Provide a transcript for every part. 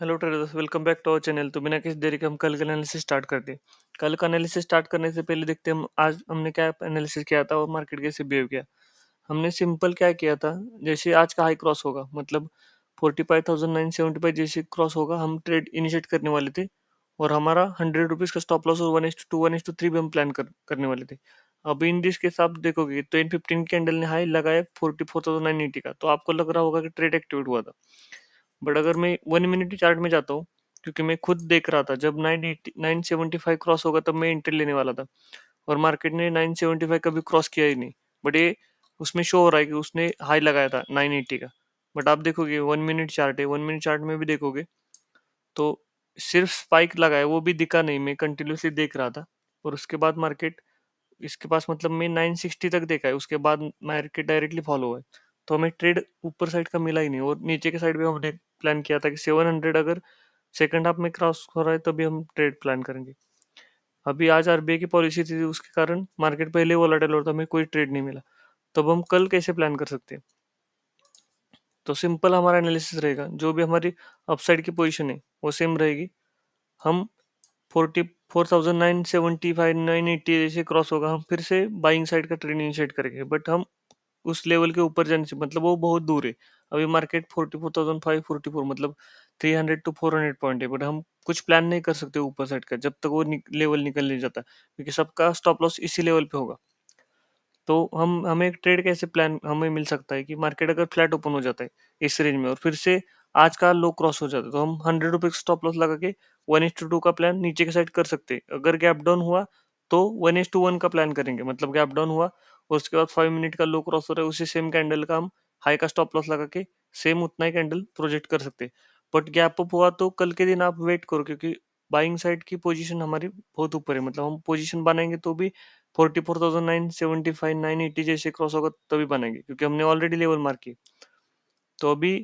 hello traders welcome back to our channel तो बिना किसी देरी के हम कल का एनालिसिस स्टार्ट करते हैं कल का एनालिसिस स्टार्ट करने से पहले देखते हैं हम आज हमने क्या एनालिसिस किया था और मार्केट कैसे बिहेव किया हमने सिंपल क्या किया था जैसे आज का हाई क्रॉस होगा मतलब forty five thousand nine seventy five जैसे क्रॉस होगा हम ट्रेड इनिशिएट करने वाले थे और हमारा हंड्रेड रुपीज़ का स्टॉप लॉस और one is to one is to three भी हम प्लान कर, करने वाले थे अभी इन दिस के साथ देखोगे तो इन फिफ्टीन कैंडल ने हाई लगाया forty four thousand nine eighty का तो आपको लग रहा होगा कि ट्रेड एक्टिवेट हुआ था बट अगर मैं वन मिनट चार्ट में जाता हूँ क्योंकि मैं खुद देख रहा था जब nine nine seventy five cross होगा तब मैं एंट्री लेने वाला था और मार्केट ने नाइन सेवेंटी फाइव कभी क्रॉस किया ही नहीं बट ये उसमें शो हो रहा है कि उसने हाई लगाया था नाइन एट्टी का बट आप देखोगे वन मिनट चार्ट है वन मिनट चार्ट में भी देखोगे तो सिर्फ स्पाइक लगाया वो भी दिखा नहीं मैं कंटिन्यूसली देख रहा था और उसके बाद मार्केट इसके पास मतलब मैं नाइन सिक्सटी तक देखा है उसके बाद मार्केट डायरेक्टली फॉलो हुआ है तो हमें ट्रेड ऊपर साइड का मिला ही नहीं और नीचे के साइड भी हमने प्लान किया था कि सेवन हंड्रेड अगर सेकंड हाफ में क्रॉस हो रहा है तभी हम ट्रेड प्लान करेंगे अभी आज आर की पॉलिसी थी उसके कारण मार्केट पहले वॉलाटाइल और तो हमें कोई ट्रेड नहीं मिला तब तो हम कल कैसे प्लान कर सकते हैं तो सिंपल हमारा एनालिसिस रहेगा जो भी हमारी अपसाइड की पोजीशन है वो सेम रहेगी हम forty four thousand nine seventy five nine eighty जैसे क्रॉस होगा हम फिर से बाइंग साइड का ट्रेड इनिशिएट करेंगे बट हम उस लेवल के ऊपर जाने से मतलब वो बहुत दूर है अभी market forty four thousand five forty four मतलब three hundred to four hundred point है बट हम कुछ प्लान नहीं कर सकते ऊपर साइड का जब तक वो निक, लेवल निकल नहीं जाता क्योंकि सबका स्टॉप लॉस इसी लेवल पे होगा तो हम हमें एक ट्रेड कैसे प्लान हमें मिल सकता है कि मार्केट अगर फ्लैट ओपन हो जाता है इस रेंज में और फिर से आज का लो क्रॉस हो जाता है तो हम हंड्रेड रुपीज स्टॉप लॉस लगा के वन इंस टू टू का प्लान नीचे के साइड कर सकते हैं अगर गैप डाउन हुआ तो वन एस टू वन का प्लान करेंगे मतलब गैप डाउन हुआ और उसके बाद फाइव मिनट का लो क्रॉस हो रहा है उसी सेम कैंडल का हम हाई का स्टॉप लॉस लगा के सेम उतना ही कैंडल प्रोजेक्ट कर सकते बट गैप अप हुआ तो कल के दिन आप वेट करो क्योंकि बाइंग साइड की पोजीशन हमारी बहुत ऊपर है मतलब हम पोजीशन बनाएंगे तो भी forty four thousand nine seventy five nine eighty जैसे क्रॉस होगा तभी बनाएंगे क्योंकि हमने ऑलरेडी लेवल मार की तो अभी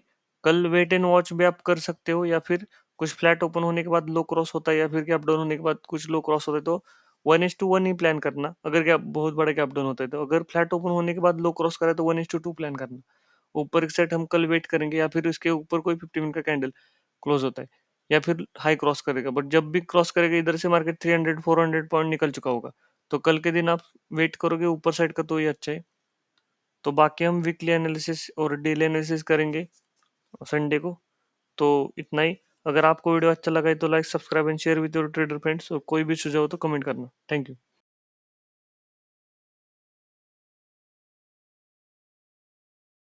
कल वेट एंड वॉच भी आप कर सकते हो या फिर कुछ फ्लैट ओपन होने के बाद लो क्रॉस होता है या फिर गैप डाउन होने के बाद कुछ लो क्रॉस होता है तो वन एस टू वन ही प्लान करना अगर क्या बहुत बड़ा गैप डाउन होता है तो अगर फ्लैट ओपन होने के बाद लो क्रॉस करा तो one is to two plan करना ऊपर की साइड हम कल वेट करेंगे या फिर उसके ऊपर कोई फिफ्टी मिनट का कैंडल क्लोज होता है या फिर हाई क्रॉस करेगा बट जब भी क्रॉस करेगा इधर से market three hundred four hundred point निकल चुका होगा तो कल के दिन आप वेट करोगे ऊपर साइड का तो ये अच्छा है तो बाकी हम वीकली एनालिसिस और डेली एनालिसिस करेंगे संडे को तो इतना ही अगर आपको वीडियो अच्छा लगा है तो like subscribe and share with your trader friends और कोई भी सुझाव हो तो कमेंट करना थैंक यू